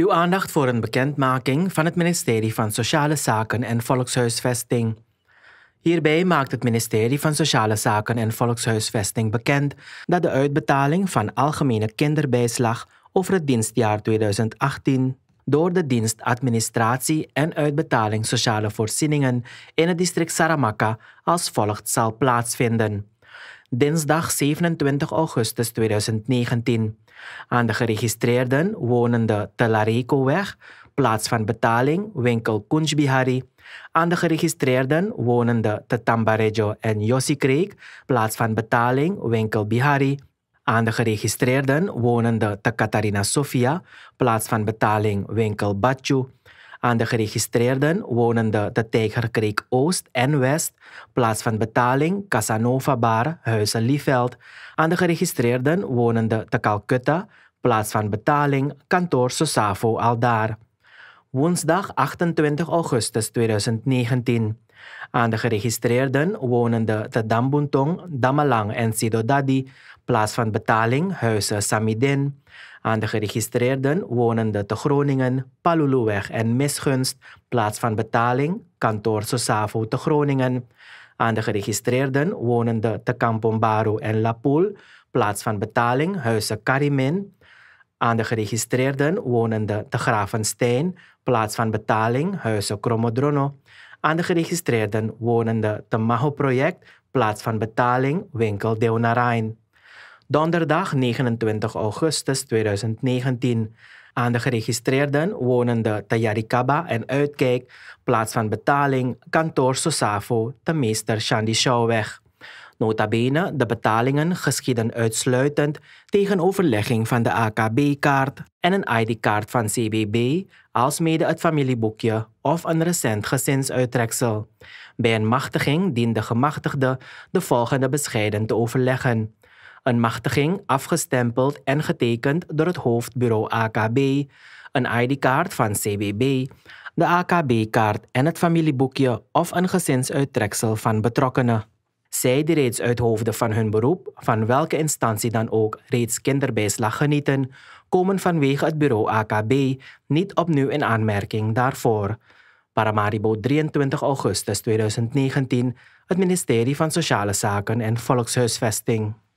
Uw aandacht voor een bekendmaking van het ministerie van Sociale Zaken en Volkshuisvesting. Hierbij maakt het ministerie van Sociale Zaken en Volkshuisvesting bekend dat de uitbetaling van algemene kinderbijslag over het dienstjaar 2018 door de dienst Administratie en Uitbetaling Sociale Voorzieningen in het district Saramaka als volgt zal plaatsvinden dinsdag 27 augustus 2019. Aan de geregistreerden wonende de Telarekoweg, plaats van betaling, winkel Kunjbihari. Aan de geregistreerden wonende de Tetambarejo en Yossi plaats van betaling, winkel Bihari. Aan de geregistreerden wonende de Sofia, plaats van betaling, winkel Batjoe. Aan de geregistreerden wonende de, Tijgerkreek Oost en West, Plaats van Betaling, Casanova Bar, Huizen Liefeld. Aan de geregistreerden wonende te Calcutta, Plaats van Betaling, Kantoor Sosavo Aldaar woensdag 28 augustus 2019. Aan de geregistreerden wonende te Dambuntong, Damalang en Sidodadi, plaats van betaling huizen Samidin. Aan de geregistreerden wonende te Groningen, Paluluweg en Misgunst, plaats van betaling kantoor Sosavo te Groningen. Aan de geregistreerden wonende te Kampombaru en Lapul, plaats van betaling huizen Karimin. Aan de geregistreerden wonende Te Gravenstein, Plaats van Betaling, Huizen Kromodrono. Aan de geregistreerden wonende Te Maho Project, Plaats van Betaling, Winkel Deonarain. Donderdag 29 augustus 2019. Aan de geregistreerden wonende Te Yarikaba en Uitkijk, Plaats van Betaling, Kantoor Sosavo, Te Meester Shandy Showweg. Notabene, de betalingen geschieden uitsluitend tegen overlegging van de AKB-kaart en een ID-kaart van CBB, alsmede het familieboekje of een recent gezinsuittreksel. Bij een machtiging dient de gemachtigde de volgende bescheiden te overleggen. Een machtiging afgestempeld en getekend door het hoofdbureau AKB, een ID-kaart van CBB, de AKB-kaart en het familieboekje of een gezinsuittreksel van betrokkenen zij die reeds uit van hun beroep, van welke instantie dan ook, reeds kinderbijslag genieten, komen vanwege het bureau AKB niet opnieuw in aanmerking daarvoor. Paramaribo 23 augustus 2019, het ministerie van Sociale Zaken en Volkshuisvesting.